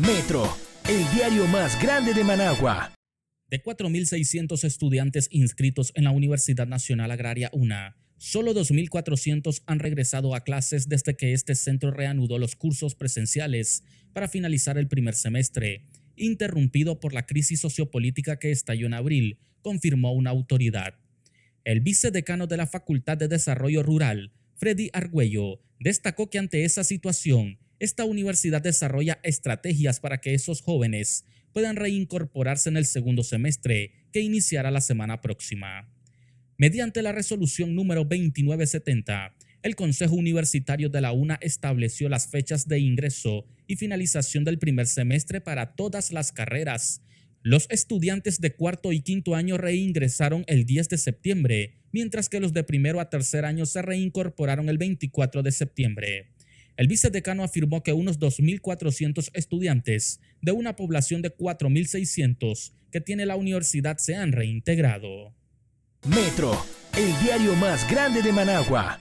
Metro, el diario más grande de Managua. De 4.600 estudiantes inscritos en la Universidad Nacional Agraria UNA, solo 2.400 han regresado a clases desde que este centro reanudó los cursos presenciales para finalizar el primer semestre, interrumpido por la crisis sociopolítica que estalló en abril, confirmó una autoridad. El vicedecano de la Facultad de Desarrollo Rural, Freddy Argüello, destacó que ante esa situación, esta universidad desarrolla estrategias para que esos jóvenes puedan reincorporarse en el segundo semestre que iniciará la semana próxima. Mediante la resolución número 2970, el Consejo Universitario de la UNA estableció las fechas de ingreso y finalización del primer semestre para todas las carreras. Los estudiantes de cuarto y quinto año reingresaron el 10 de septiembre, mientras que los de primero a tercer año se reincorporaron el 24 de septiembre. El vicedecano afirmó que unos 2.400 estudiantes de una población de 4.600 que tiene la universidad se han reintegrado. Metro, el diario más grande de Managua.